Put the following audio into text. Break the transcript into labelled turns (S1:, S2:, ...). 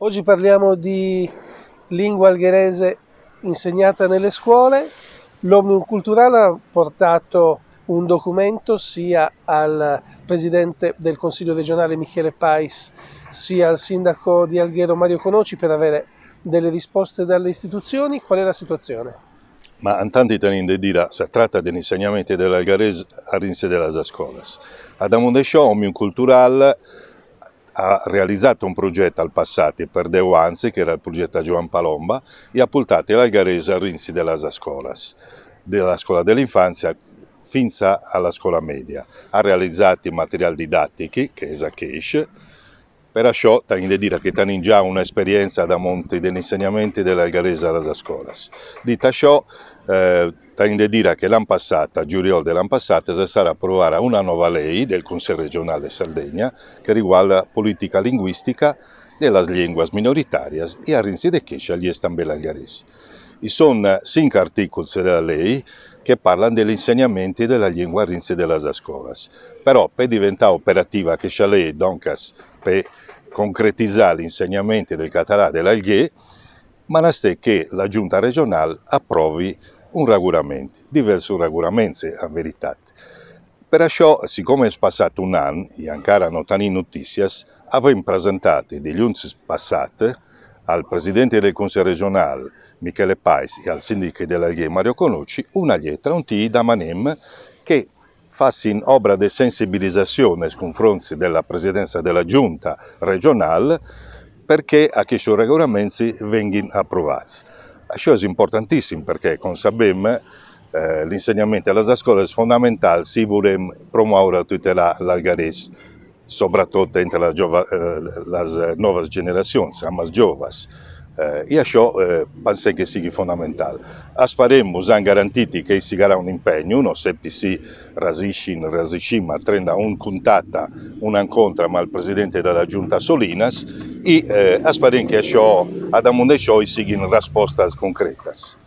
S1: Oggi parliamo di lingua algherese insegnata nelle scuole. L'Omnium Culturale ha portato un documento sia al presidente del Consiglio regionale Michele Pais sia al sindaco di Alghero Mario Conoci per avere delle risposte dalle istituzioni. Qual è la situazione?
S2: Ma intanto tenendo di dire, si tratta dell'insegnamento dell'algarese all'inse delle scuole. Ad Amundesciò, Omnium Culturale ha realizzato un progetto al passato per Deuanze, che era il progetto a Giovan Palomba, e ha portato l'algarese a Rinzi della Scuolas, della scuola dell'infanzia finza alla scuola media. Ha realizzato i materiali didattici, che è Zakesh, per Asciò tengo a dire che tenim già un'esperienza da monte degli insegnamenti dell'Algarese alla scuola. Di Asciò eh, tengo a dire che l'anno passato, a giugno dell'anno passato, si sarà approvata una nuova lei del Consiglio regionale di Sardegna che riguarda la politica linguistica delle lingue minoritarie e a di rinsidecchesce agli estambelli algaresi. Ci sono cinque articoli della lei che parlano degli insegnamenti della lingua rinse della scuola. Però per diventare operativa che c'è lei, doncas, per concretizzare gli insegnamenti del Català dell'Alghe, Manastè che la giunta regionale approvi un regolamento, diversi regolamenti in verità. Per ciò, siccome è passato un anno e ancora non tani notizie, avevamo presentato degli unzi passati al Presidente del Consiglio regionale Michele Pais e al Sindaco dell'Alghe Mario Conucci una lettera, un TI da Manem che farsi in opera di sensibilizzazione nei confronti della Presidenza della Giunta regionale perché a questi regolamenti vengano approvati. Ciò è importantissimo perché, come sappiamo, eh, l'insegnamento alla scuola è fondamentale se vogliamo promuovere e tutelare l'algarese, soprattutto tra le, eh, nuove generazioni, le giovani e això eh, eh penso che sia fondamentale. Esperem, us han che que sarà un impegno, non sé si resiscin, resiscim ma prendre un contatto, un encontre amb el president de la Solinas e eh, esperem que això, a damunt d'això, hi siguin respostes concretes.